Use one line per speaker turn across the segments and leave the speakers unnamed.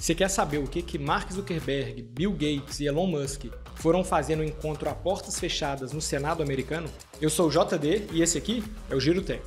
Você quer saber o que, que Mark Zuckerberg, Bill Gates e Elon Musk foram fazer no encontro a portas fechadas no Senado americano? Eu sou o JD e esse aqui é o Giro Tech.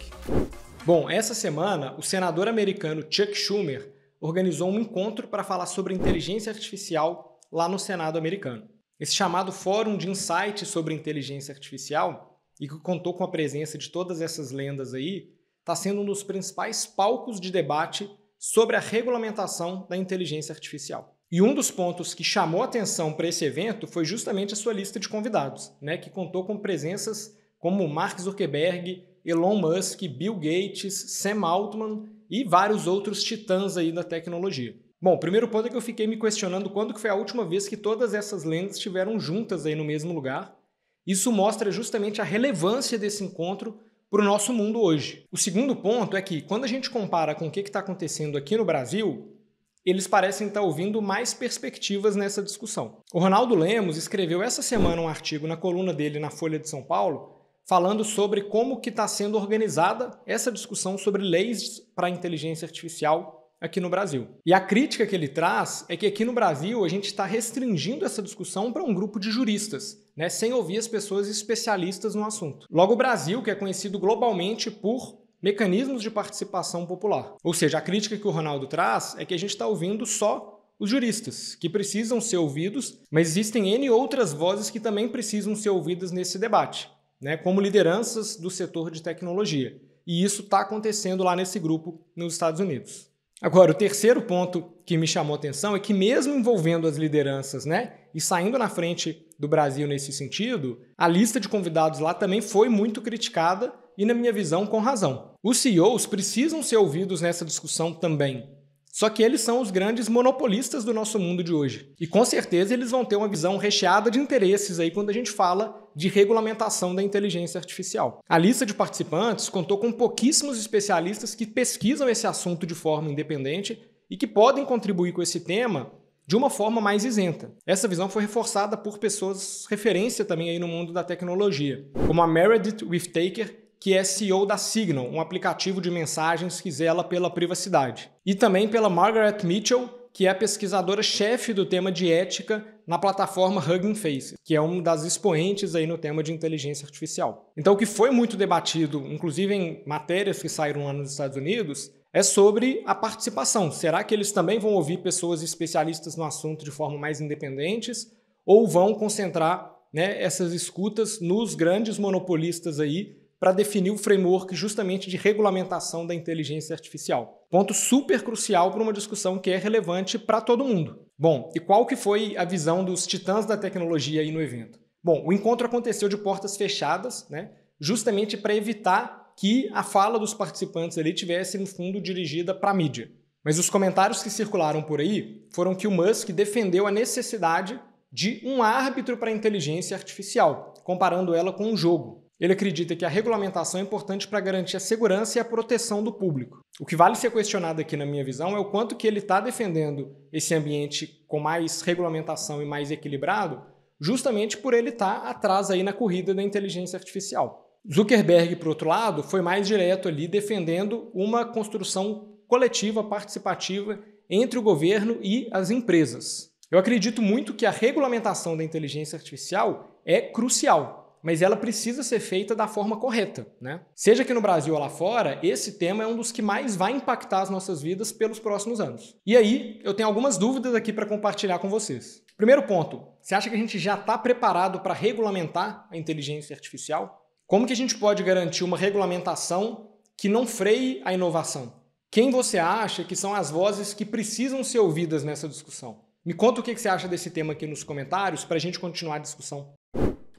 Bom, essa semana o senador americano Chuck Schumer organizou um encontro para falar sobre inteligência artificial lá no Senado americano. Esse chamado Fórum de Insight sobre Inteligência Artificial, e que contou com a presença de todas essas lendas aí, está sendo um dos principais palcos de debate sobre a regulamentação da inteligência artificial. E um dos pontos que chamou atenção para esse evento foi justamente a sua lista de convidados, né, que contou com presenças como Mark Zuckerberg, Elon Musk, Bill Gates, Sam Altman e vários outros titãs aí da tecnologia. Bom, o primeiro ponto é que eu fiquei me questionando quando que foi a última vez que todas essas lendas estiveram juntas aí no mesmo lugar. Isso mostra justamente a relevância desse encontro para o nosso mundo hoje. O segundo ponto é que, quando a gente compara com o que está acontecendo aqui no Brasil, eles parecem estar tá ouvindo mais perspectivas nessa discussão. O Ronaldo Lemos escreveu essa semana um artigo na coluna dele na Folha de São Paulo falando sobre como que está sendo organizada essa discussão sobre leis para inteligência artificial aqui no Brasil. E a crítica que ele traz é que aqui no Brasil a gente está restringindo essa discussão para um grupo de juristas, né, sem ouvir as pessoas especialistas no assunto. Logo, o Brasil, que é conhecido globalmente por mecanismos de participação popular. Ou seja, a crítica que o Ronaldo traz é que a gente está ouvindo só os juristas, que precisam ser ouvidos, mas existem N outras vozes que também precisam ser ouvidas nesse debate, né, como lideranças do setor de tecnologia. E isso está acontecendo lá nesse grupo nos Estados Unidos. Agora, o terceiro ponto que me chamou a atenção é que, mesmo envolvendo as lideranças, né, e saindo na frente do Brasil nesse sentido, a lista de convidados lá também foi muito criticada e, na minha visão, com razão. Os CEOs precisam ser ouvidos nessa discussão também. Só que eles são os grandes monopolistas do nosso mundo de hoje. E com certeza eles vão ter uma visão recheada de interesses aí quando a gente fala de regulamentação da inteligência artificial. A lista de participantes contou com pouquíssimos especialistas que pesquisam esse assunto de forma independente e que podem contribuir com esse tema de uma forma mais isenta. Essa visão foi reforçada por pessoas referência também aí no mundo da tecnologia, como a Meredith Whittaker, que é CEO da Signal, um aplicativo de mensagens que zela pela privacidade, e também pela Margaret Mitchell, que é a pesquisadora chefe do tema de ética na plataforma Hugging Face, que é um das expoentes aí no tema de inteligência artificial. Então, o que foi muito debatido, inclusive em matérias que saíram lá nos Estados Unidos, é sobre a participação. Será que eles também vão ouvir pessoas especialistas no assunto de forma mais independentes ou vão concentrar né, essas escutas nos grandes monopolistas aí para definir o framework justamente de regulamentação da inteligência artificial? Ponto super crucial para uma discussão que é relevante para todo mundo. Bom, e qual que foi a visão dos titãs da tecnologia aí no evento? Bom, o encontro aconteceu de portas fechadas, né? justamente para evitar que a fala dos participantes ali tivesse, no fundo, dirigida para a mídia. Mas os comentários que circularam por aí foram que o Musk defendeu a necessidade de um árbitro para a inteligência artificial, comparando ela com um jogo. Ele acredita que a regulamentação é importante para garantir a segurança e a proteção do público. O que vale ser questionado aqui, na minha visão, é o quanto que ele está defendendo esse ambiente com mais regulamentação e mais equilibrado, justamente por ele estar tá atrás aí na corrida da inteligência artificial. Zuckerberg, por outro lado, foi mais direto ali defendendo uma construção coletiva, participativa entre o governo e as empresas. Eu acredito muito que a regulamentação da inteligência artificial é crucial mas ela precisa ser feita da forma correta, né? Seja aqui no Brasil ou lá fora, esse tema é um dos que mais vai impactar as nossas vidas pelos próximos anos. E aí, eu tenho algumas dúvidas aqui para compartilhar com vocês. Primeiro ponto, você acha que a gente já está preparado para regulamentar a inteligência artificial? Como que a gente pode garantir uma regulamentação que não freie a inovação? Quem você acha que são as vozes que precisam ser ouvidas nessa discussão? Me conta o que você acha desse tema aqui nos comentários para a gente continuar a discussão.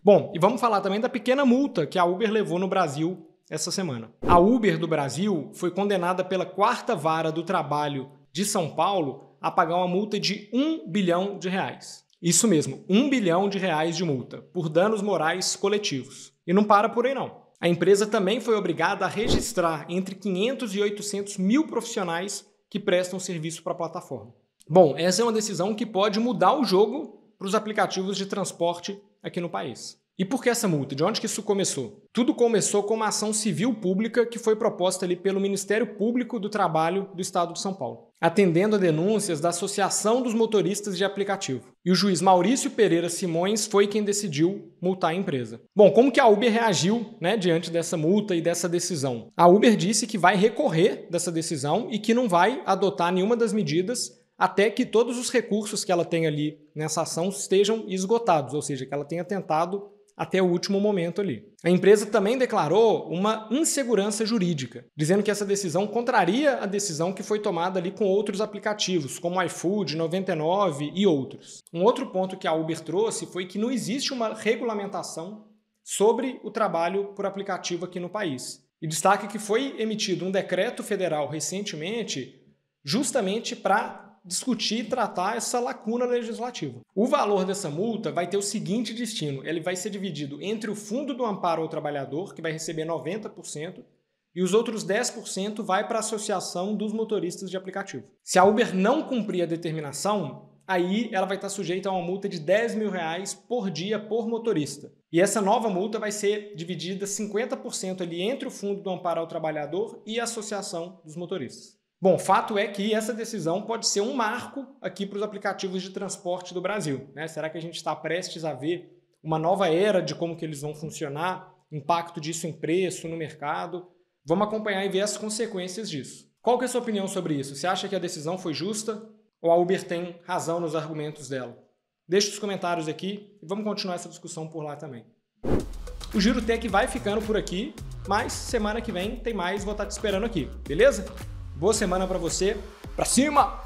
Bom, e vamos falar também da pequena multa que a Uber levou no Brasil essa semana. A Uber do Brasil foi condenada pela quarta vara do trabalho de São Paulo a pagar uma multa de 1 bilhão de reais. Isso mesmo, 1 bilhão de reais de multa por danos morais coletivos. E não para por aí não. A empresa também foi obrigada a registrar entre 500 e 800 mil profissionais que prestam serviço para a plataforma. Bom, essa é uma decisão que pode mudar o jogo para os aplicativos de transporte aqui no país. E por que essa multa? De onde que isso começou? Tudo começou com uma ação civil pública que foi proposta ali pelo Ministério Público do Trabalho do Estado de São Paulo, atendendo a denúncias da Associação dos Motoristas de Aplicativo. E o juiz Maurício Pereira Simões foi quem decidiu multar a empresa. Bom, como que a Uber reagiu né, diante dessa multa e dessa decisão? A Uber disse que vai recorrer dessa decisão e que não vai adotar nenhuma das medidas até que todos os recursos que ela tem ali nessa ação estejam esgotados, ou seja, que ela tenha tentado até o último momento ali. A empresa também declarou uma insegurança jurídica, dizendo que essa decisão contraria a decisão que foi tomada ali com outros aplicativos, como iFood, 99 e outros. Um outro ponto que a Uber trouxe foi que não existe uma regulamentação sobre o trabalho por aplicativo aqui no país. E destaque que foi emitido um decreto federal recentemente justamente para discutir e tratar essa lacuna legislativa. O valor dessa multa vai ter o seguinte destino: ele vai ser dividido entre o fundo do amparo ao trabalhador, que vai receber 90%, e os outros 10% vai para a associação dos motoristas de aplicativo. Se a Uber não cumprir a determinação, aí ela vai estar sujeita a uma multa de 10 mil reais por dia por motorista. E essa nova multa vai ser dividida 50% ali entre o fundo do amparo ao trabalhador e a associação dos motoristas. Bom, fato é que essa decisão pode ser um marco aqui para os aplicativos de transporte do Brasil. Né? Será que a gente está prestes a ver uma nova era de como que eles vão funcionar, impacto disso em preço, no mercado? Vamos acompanhar e ver as consequências disso. Qual que é a sua opinião sobre isso? Você acha que a decisão foi justa ou a Uber tem razão nos argumentos dela? Deixe os comentários aqui e vamos continuar essa discussão por lá também. O Giro Tech vai ficando por aqui, mas semana que vem tem mais, vou estar te esperando aqui, beleza? Boa semana para você. Pra cima!